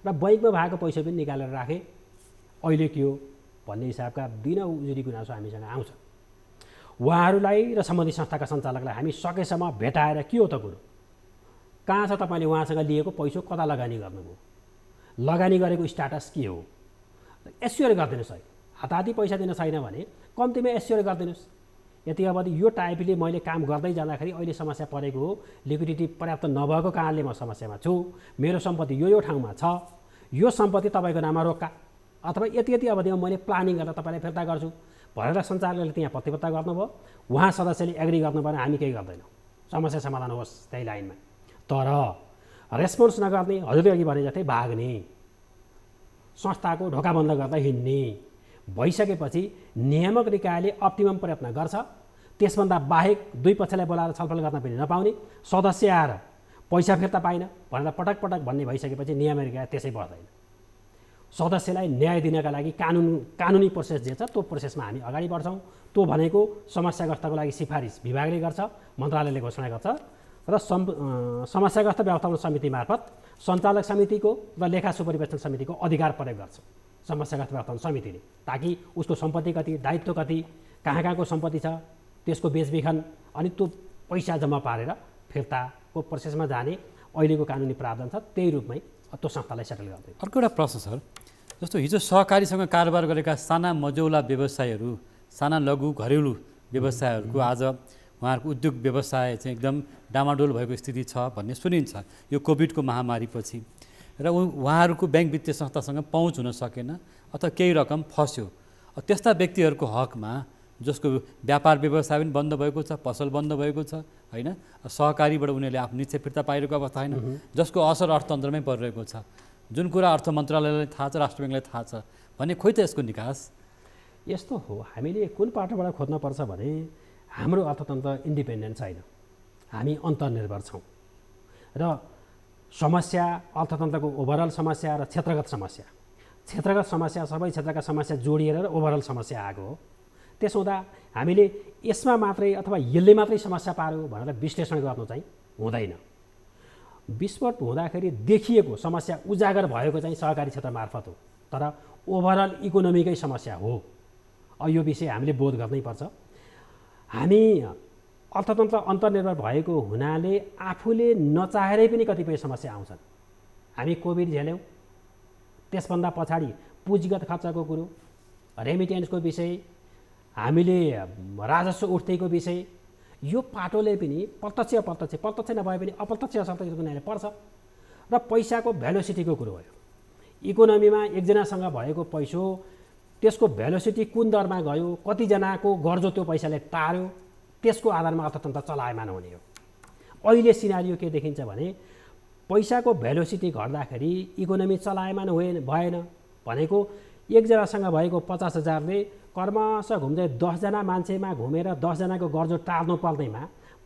र बैङ्कमा भएको पैसा पनि निकालेर राखेँ अहिले के हो भन्ने हिसाबका दिन उजुरी गुनासो हामीसँग आउँछ उहाँहरूलाई र सम्बन्धित संस्थाका सञ्चालकलाई हामी सकेसम्म भेटाएर के हो त कुरो कहाँ छ तपाईँले उहाँसँग लिएको पैसा कता लगानी गर्नुभयो लगानी गरेको स्ट्याटस के हो एस्योर गरिदिनुहोस् है हाताहाती पैसा दिन छैन भने कम्तीमा एस्योर गरिदिनुहोस् यति अवधि यो टाइपले मैले काम गर्दै जाँदाखेरि अहिले समस्या परेको हो लिक्विडिटी पर्याप्त नभएको कारणले म समस्यामा छु मेरो सम्पत्ति यो यो ठाउँमा छ यो सम्पत्ति तपाईँको नाममा रोक्का अथवा यति यति अवधिमा मैले प्लानिङ गरेर तपाईँलाई फिर्ता गर्छु भनेर सञ्चालकले त्यहाँ प्रतिबद्धता गर्नुभयो उहाँ सदस्यले एग्री गर्नु भने हामी केही गर्दैनौँ समस्या समाधान होस् त्यही लाइनमा तर रेस्पोन्स नगर्ने हजुरले अघि भने जस्तै भाग्ने संस्थाको ढोका बन्द गर्दा हिँड्ने भइसकेपछि नियामक निकायले अप्टिमम प्रयत्न गर्छ त्यसभन्दा बाहेक दुई पक्षलाई बोलाएर छलफल गर्न पनि नपाउने सदस्य आएर पैसा फिर्ता पाइन भनेर पटक पटक भन्ने भइसकेपछि नियमहरूका त्यसै बढ्दैन सदस्यलाई न्याय दिनका लागि कानुन कानुनी प्रोसेस जे छ त्यो प्रोसेसमा हामी अगाडि बढ्छौँ त्यो भनेको समस्याग्रस्तको लागि सिफारिस विभागले गर्छ मन्त्रालयले घोषणा गर्छ र सम् समस्याग्रस्त व्यवस्थापन समिति मार्फत सञ्चालक समितिको र लेखा सुपरिवेक्षण समितिको अधिकार प्रयोग गर्छ समस्याग्रस्त व्यवस्थापन समितिले ताकि उसको सम्पत्ति कति दायित्व कति कहाँ कहाँको सम्पत्ति छ त्यसको बेचबिखन अनि त्यो पैसा जम्मा पारेर फिर्ताको प्रोसेसमा जाने अहिलेको कानुनी प्रावधान छ त्यही रूपमै त्यो संस्थालाई सेटल गर्दै अर्को एउटा प्रश्न सर जस्तो हिजो सहकारीसँग कारोबार गरेका साना मजौला व्यवसायहरू साना लघु घरेलु व्यवसायहरूको आज उहाँहरूको उद्योग व्यवसाय चाहिँ एकदम डामाडोल भएको स्थिति छ भन्ने सुनिन्छ यो कोभिडको महामारीपछि र उहाँहरूको ब्याङ्क वित्तीय संस्थासँग पहुँच हुन सकेन अथवा केही रकम फस्यो त्यस्ता व्यक्तिहरूको हकमा जसको व्यापार व्यवसाय पनि बन्द भएको छ पसल बन्द भएको छ होइन सहकारीबाट उनीहरूले आफ्नो निश्चय फिर्ता पाइरहेको अवस्था होइन जसको असर अर्थतन्त्रमै परिरहेको छ जुन कुरा अर्थ मन्त्रालयलाई थाहा छ राष्ट्र ब्याङ्कलाई थाहा छ भने खोइ त यसको निकास यस्तो हो हामीले कुन पाटोबाट खोज्नुपर्छ भने हाम्रो अर्थतन्त्र इन्डिपेन्डेन्ट छैन हामी अन्तर्निर्भर छौँ र समस्या अर्थतन्त्रको ओभरअल समस्या र क्षेत्रगत समस्या क्षेत्रगत समस्या सबै क्षेत्रका समस्या जोडिएर र ओभरअल समस्या आएको हो त्यसो हुँदा हामीले यसमा मात्रै अथवा यसले मात्रै समस्या पार्यो भनेर विश्लेषण गर्नु चाहिँ हुँदैन विस्फोट हुँदाखेरि देखिएको समस्या उजागर भएको चाहिँ सहकारी क्षेत्र मार्फत हो तर ओभरअल इकोनोमीकै समस्या हो यो विषय हामीले बोध गर्नै पर्छ हामी अर्थतन्त्र अन्तर्निर्भर भएको हुनाले आफूले नचाहेरै पनि कतिपय समस्या आउँछन् हामी कोभिड झेल्यौँ त्यसभन्दा पछाडि पुँजीगत खर्चको कुरो रेमिटेन्सको विषय हामीले राजस्व उठ्दैको विषय यो पाटोले पनि प्रत्यक्ष प्रत्यक्ष प्रत्यक्ष नभए पनि अप्रत्यक्ष असन्तको नानीले पर्छ र पैसाको भ्यालोसिटीको कुरो हो इकोनोमीमा एकजनासँग भएको पैसो त्यसको भ्यालोसिटी कुन दरमा गयो कतिजनाको गर्जो त्यो पैसाले तार्यो त्यसको आधारमा अर्थतन्त्र चलायमान हुने हो अहिले सिनारियो के देखिन्छ भने पैसाको भ्यालोसिटी घट्दाखेरि इकोनोमी चलायमान हुए भएन भनेको एकजनासँग भएको पचास हजारले कर्मश घुम्दै दसजना मान्छेमा घुमेर दसजनाको गर्जो टार्नु पर्दैमा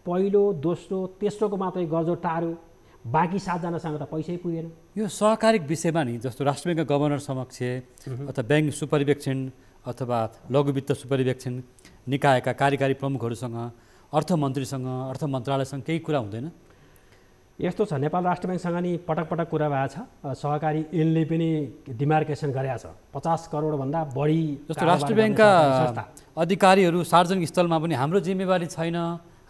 पहिलो दोस्रो तेस्रोको मात्रै गर्जो टार्यो बाँकी सातजनासँग त पैसै पुगेन यो सहकारिक विषयमा नि जस्तो राष्ट्र ब्याङ्कका गभर्नर समक्ष अथवा ब्याङ्क सुपरिवेक्षण अथवा लघुवित्त सुपरिवेक्षण निकायका कार्यकारी प्रमुखहरूसँग अर्थमन्त्रीसँग अर्थ मन्त्रालयसँग केही कुरा हुँदैन यस्तो छ नेपाल राष्ट्र ब्याङ्कसँग नि पटक पटक कुरा भएको छ सहकारी ऐनले पनि डिमार्केसन गरेका छ पचास करोडभन्दा बढी जस्तो राष्ट्र ब्याङ्कका अधिकारीहरू सार्वजनिक स्थलमा पनि हाम्रो जिम्मेवारी छैन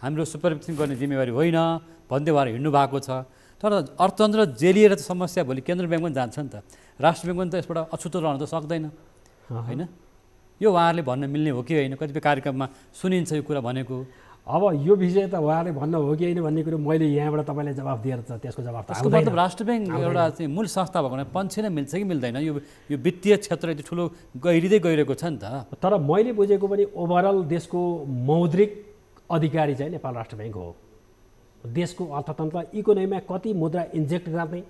हाम्रो सुपरभिजन गर्ने जिम्मेवारी होइन भन्दै उहाँहरू हिँड्नु भएको छ तर अर्थतन्त्र जेलिएर त समस्या भोलि केन्द्र ब्याङ्क पनि जान्छ नि त राष्ट्र ब्याङ्क पनि त यसबाट अछुतो रहन त सक्दैन होइन यो उहाँहरूले भन्न मिल्ने हो कि होइन कतिपय कार्यक्रममा सुनिन्छ यो कुरा भनेको अब यो विषय त उहाँले भन्नु हो कि होइन भन्ने कुरो मैले यहाँबाट तपाईँलाई जवाब दिएर त त्यसको जवाब त्यसको मतलब राष्ट्र ब्याङ्क एउटा चाहिँ मूल संस्था भएको भने नै मिल्छ कि मिल्दैन यो यो वित्तीय क्षेत्र यति ठुलो गहिरिँदै गइरहेको छ नि त तर मैले बुझेको पनि ओभरअल देशको मौद्रिक अधिकारी चाहिँ नेपाल राष्ट्र ब्याङ्क हो देशको अर्थतन्त्र इकोनोमीमा कति मुद्रा इन्जेक्ट गर्ने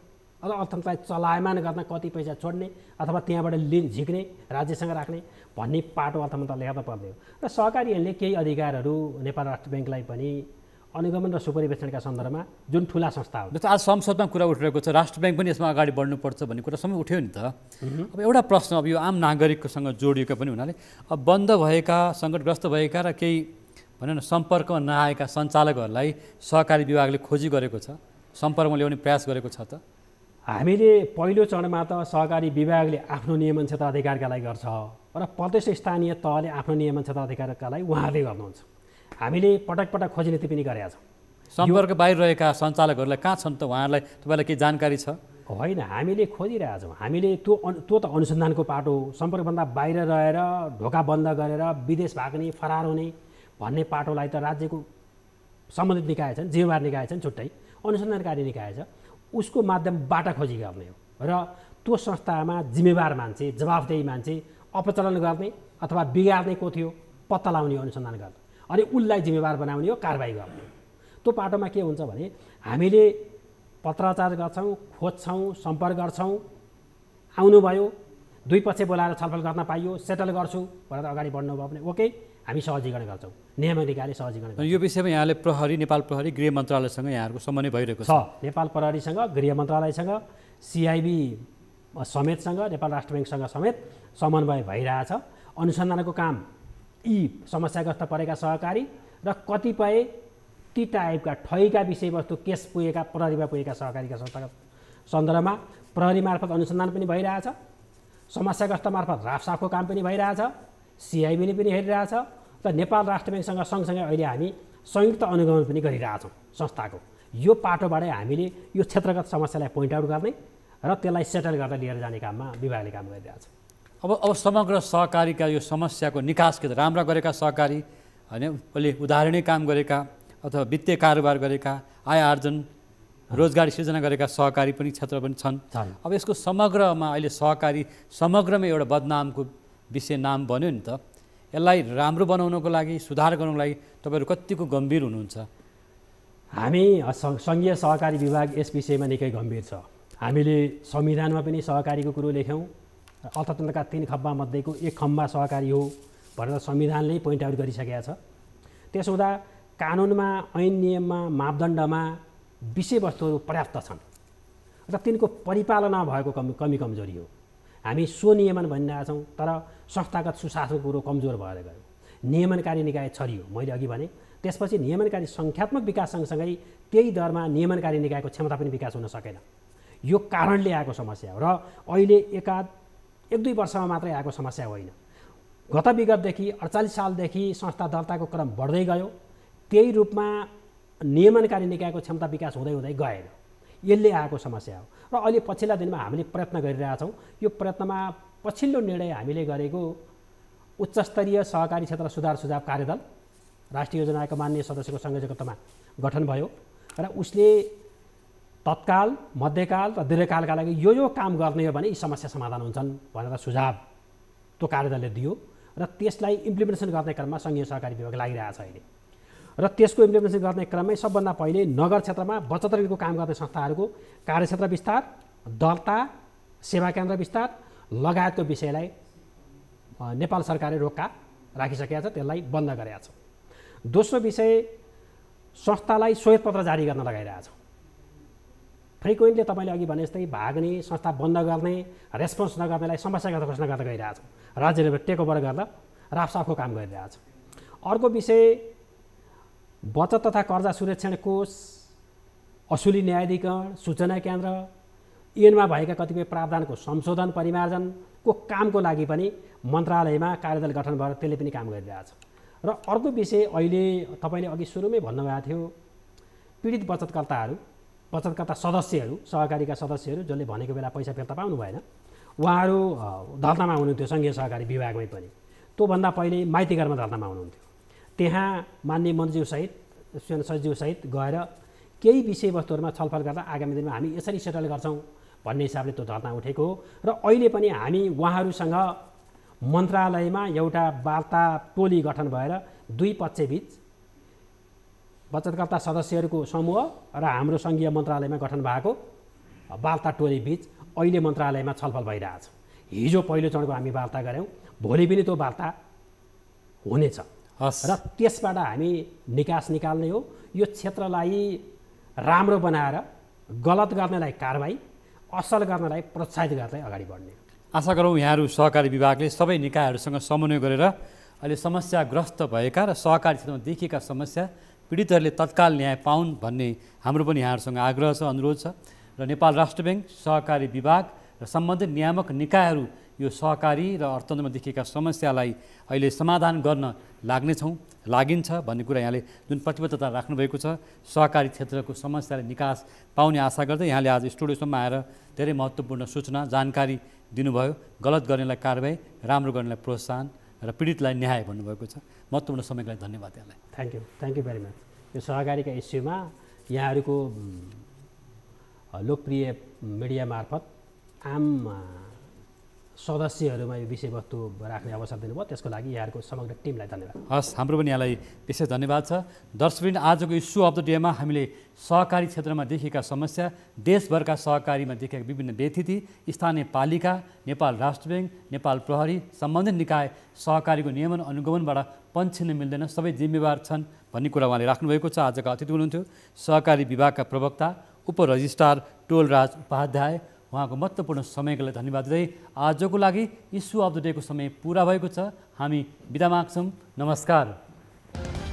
अथवा अर्थतन्त्रलाई चलायमान गर्न कति पैसा छोड्ने अथवा त्यहाँबाट लिन झिक्ने राज्यसँग राख्ने भन्ने पाटो अर्थ मन्त्रालयले हेर्न पर्ने हो र सहकारीहरूले केही अधिकारहरू नेपाल राष्ट्र ब्याङ्कलाई पनि अनुगमन र सुपरिवेक्षणका सन्दर्भमा जुन ठुला संस्था हो जस्तो आज संसदमा कुरा उठिरहेको छ राष्ट्र ब्याङ्क पनि यसमा अगाडि बढ्नुपर्छ भन्ने कुरा सबै उठ्यो नि त अब एउटा प्रश्न अब यो आम नागरिककोसँग जोडिएको पनि हुनाले अब बन्द भएका सङ्कटग्रस्त भएका र केही भनौँ न सम्पर्कमा नआएका सञ्चालकहरूलाई सहकारी विभागले खोजी गरेको छ सम्पर्कमा ल्याउने प्रयास गरेको छ त हामीले पहिलो चरणमा त सहकारी विभागले आफ्नो नियमन क्षेत्र अधिकारका लागि गर्छ र प्रदेश स्थानीय तहले आफ्नो नियमन क्षेत्राधिकारका लागि उहाँहरूले गर्नुहुन्छ हामीले पटक पटक खोज्ने त्यो पनि गरेका छौँ सम्पर्क बाहिर रहेका सञ्चालकहरूलाई कहाँ छन् त उहाँहरूलाई तपाईँलाई केही जानकारी छ होइन हामीले खोजिरहेछौँ हामीले त्यो त्यो त अनुसन्धानको पाटो सम्पर्कभन्दा बाहिर रहेर ढोका बन्द गरेर विदेश भाग्ने फरार हुने भन्ने पाटोलाई त राज्यको सम्बन्धित निकाय छन् जिम्मेवार निकाय छन् छुट्टै अनुसन्धानकारी निकाय छ उसको माध्यम बाटा खोजी गर्ने हो र त्यो संस्थामा जिम्मेवार मान्छे जवाफदेही मान्छे अपचलन गर्ने अथवा बिगार्ने को थियो पत्ता लाउने अनुसन्धान गर्ने अनि उसलाई जिम्मेवार बनाउने हो कारवाही गर्ने त्यो पाटोमा के हुन्छ भने हामीले पत्राचार गर्छौँ खोज्छौँ सम्पर्क गर्छौँ आउनुभयो दुई पक्ष बोलाएर छलफल गर्न पाइयो सेटल गर्छु भनेर अगाडि बढ्नुभयो भने ओके हामी सहजीकरण गर्छौँ नियामक निकायले सहजीकरण गर्छ यो विषयमा यहाँले प्रहरी नेपाल प्रहरी गृह मन्त्रालयसँग यहाँहरूको समन्वय भइरहेको छ नेपाल प्रहरीसँग गृह मन्त्रालयसँग सिआइबी समेतसँग नेपाल राष्ट्र ब्याङ्कसँग समेत समन्वय भइरहेछ अनुसन्धानको काम यी समस्याग्रस्त परेका सहकारी र कतिपय ती टाइपका ठैका विषयवस्तु केस पुगेका प्रहरीमा पुगेका सहकारीका संस्थाका सन्दर्भमा प्रहरी मार्फत अनुसन्धान पनि भइरहेछ समस्याग्रस्त मार्फत राफसाफको काम पनि भइरहेछ सिआइबीले पनि हेरिरहेछ र नेपाल राष्ट्र ब्याङ्कसँग सँगसँगै अहिले हामी संयुक्त अनुगमन पनि गरिरहेछौँ संस्थाको यो पाटोबाटै हामीले यो क्षेत्रगत समस्यालाई पोइन्ट आउट गर्ने र त्यसलाई सेटल गरेर लिएर जाने काममा विभागले काम गरिरहेछ अब अब समग्र सहकारीका यो समस्याको निकास के राम्रा गरेका सहकारी होइन उसले उदाहरणीय काम गरेका अथवा वित्तीय कारोबार गरेका आय आर्जन रोजगारी सिर्जना गरेका सहकारी पनि क्षेत्र पनि छन् अब यसको समग्रमा अहिले सहकारी समग्रमा एउटा बदनामको विषय नाम बन्यो नि त यसलाई राम्रो बनाउनको लागि सुधार गर्नुको लागि तपाईँहरू कतिको गम्भीर हुनुहुन्छ हामी सङ्घीय सहकारी विभाग यस विषयमा निकै गम्भीर छ हामीले संविधानमा पनि सहकारीको कुरो लेख्यौँ अर्थतन्त्रका तिन मध्येको एक खम्बा सहकारी हो भनेर संविधानले पोइन्ट आउट गरिसकेका छ त्यसो हुँदा कानुनमा ऐन नियममा मापदण्डमा विषयवस्तुहरू पर्याप्त छन् र तिनको परिपालना भएको कमी कमी कमजोरी हो हामी स्वनियमन भनिरहेछौँ तर संस्थागत सुशासन कुरो कमजोर भएर गयो नियमनकारी निकाय छरियो मैले अघि भने त्यसपछि नियमनकारी सङ्ख्यात्मक विकास सँगसँगै त्यही दरमा नियमनकारी निकायको क्षमता पनि विकास हुन सकेन यो कारणले आएको समस्या हो र अहिले एका एक दुई वर्षमा मात्रै आएको समस्या होइन गत विगतदेखि अडचालिस सालदेखि संस्था दर्ताको क्रम बढ्दै गयो त्यही रूपमा नियमनकारी निकायको क्षमता विकास हुँदै हुँदै गएन यसले आएको समस्या हो र अहिले पछिल्ला दिनमा हामीले प्रयत्न गरिरहेछौँ यो प्रयत्नमा पछिल्लो निर्णय हामीले गरेको उच्चस्तरीय सहकारी क्षेत्र सुधार सुझाव कार्यदल राष्ट्रिय योजनाको मान्य सदस्यको संयोजकत्वमा गठन भयो र उसले तत्काल मध्यकाल र दीर्घकालका लागि यो यो काम गर्ने हो भने यी समस्या समाधान हुन्छन् भनेर सुझाव त्यो कार्यदलले दियो र त्यसलाई इम्प्लिमेन्टेसन गर्ने क्रममा सङ्घीय सहकारी विभाग छ अहिले र त्यसको इम्प्लिमेन्टेसन गर्ने क्रममै सबभन्दा पहिले नगर क्षेत्रमा बचत ऋणको काम गर्ने संस्थाहरूको कार्यक्षेत्र विस्तार दर्ता सेवा केन्द्र विस्तार लगायतको विषयलाई नेपाल सरकारले रोक्का राखिसकेका छ त्यसलाई बन्द गरेका छ दोस्रो विषय संस्थालाई श्वेतपत्र जारी गर्न लगाइरहेछ फ्रिक्वेन्टली तपाईँले अघि भने जस्तै भाग्ने संस्था बन्द गर्ने रेस्पोन्स नगर्नेलाई समस्यागत घोषणा गर्दा गइरहेछ राज्यले टेकओभर गर्दा राफसाफको काम गरिरहेछ अर्को विषय बचत तथा कर्जा सुरक्षण कोष असुली न्यायाधिकरण सूचना केन्द्र ऐनमा भएका कतिपय प्रावधानको संशोधन परिमार्जनको कामको लागि पनि मन्त्रालयमा कार्यदल गठन भएर त्यसले पनि काम गरिरहेछ र अर्को विषय अहिले तपाईँले अघि सुरुमै भन्नुभएको थियो पीडित बचतकर्ताहरू बचतकर्ता सदस्यहरू सहकारीका सदस्यहरू जसले भनेको बेला पैसा फिर्ता पाउनु भएन उहाँहरू धर्नामा हुनुहुन्थ्यो सङ्घीय सहकारी विभागमै पनि त्योभन्दा पहिले माइतीघरमा धर्नामा हुनुहुन्थ्यो त्यहाँ मान्य मन्त्रीज्यूसहित सचिवसहित गएर केही विषयवस्तुहरूमा छलफल गर्दा आगामी दिनमा हामी यसरी सेटल गर्छौँ भन्ने हिसाबले त्यो धर्ना उठेको र अहिले पनि हामी उहाँहरूसँग मन्त्रालयमा एउटा वार्ता टोली गठन भएर दुई पक्षबिच बचतकर्ता सदस्यहरूको समूह र हाम्रो सङ्घीय मन्त्रालयमा गठन भएको वार्ता टोली बिच अहिले मन्त्रालयमा छलफल भइरहेछ हिजो पहिलो चरणको हामी वार्ता गऱ्यौँ भोलि पनि त्यो वार्ता हुनेछ र त्यसबाट हामी निकास निकाल्ने हो यो क्षेत्रलाई राम्रो बनाएर गलत गर्नेलाई कारवाही असल गर्नलाई प्रोत्साहित गर्दै अगाडि बढ्ने आशा गरौँ यहाँहरू सहकारी विभागले सबै निकायहरूसँग समन्वय गरेर अहिले समस्याग्रस्त भएका र सहकारी क्षेत्रमा देखिएका समस्या पीडितहरूले तत्काल न्याय पाउन् भन्ने हाम्रो पनि यहाँहरूसँग आग्रह छ अनुरोध छ र नेपाल राष्ट्र ब्याङ्क सहकारी विभाग र सम्बन्धित नियामक निकायहरू यो सहकारी र अर्थतन्त्रमा देखिएका समस्यालाई अहिले समाधान गर्न लाग्नेछौँ लागिन्छ भन्ने कुरा यहाँले जुन प्रतिबद्धता राख्नुभएको छ सहकारी क्षेत्रको समस्यालाई निकास पाउने आशा गर्दै यहाँले आज स्टुडियोसम्म आएर धेरै महत्त्वपूर्ण सूचना जानकारी दिनुभयो गलत गर्नेलाई कारवाही राम्रो गर्नेलाई प्रोत्साहन र पीडितलाई न्याय भन्नुभएको छ महत्त्वपूर्ण समयको लागि धन्यवाद यहाँलाई thank you thank you very much यो सहकारीका इस्युमा यहाँहरूको लोकप्रिय मिडिया मार्फत आम सदस्यहरूमा यो विषयवस्तु राख्ने अवसर दिनुभयो त्यसको लागि यहाँहरूको समग्र टिमलाई धन्यवाद हस् हाम्रो पनि यहाँलाई विशेष धन्यवाद छ दर्शकबिन आजको इस्यु अफ द डेमा हामीले सहकारी क्षेत्रमा देखेका समस्या देशभरका सहकारीमा देखेका विभिन्न व्यथिति स्थानीय पालिका नेपाल राष्ट्र ब्याङ्क नेपाल प्रहरी सम्बन्धित निकाय सहकारीको नियमन अनुगमनबाट पन्छिन मिल्दैन सबै जिम्मेवार छन् भन्ने कुरा उहाँले राख्नुभएको छ आजका अतिथि हुनुहुन्थ्यो सहकारी विभागका प्रवक्ता उपरजिस्ट्रार टोलराज उपाध्याय उहाँको महत्त्वपूर्ण समयको लागि धन्यवाद दिँदै आजको लागि इस्यु अफ द डेको समय पुरा भएको छ हामी बिदा माग्छौँ नमस्कार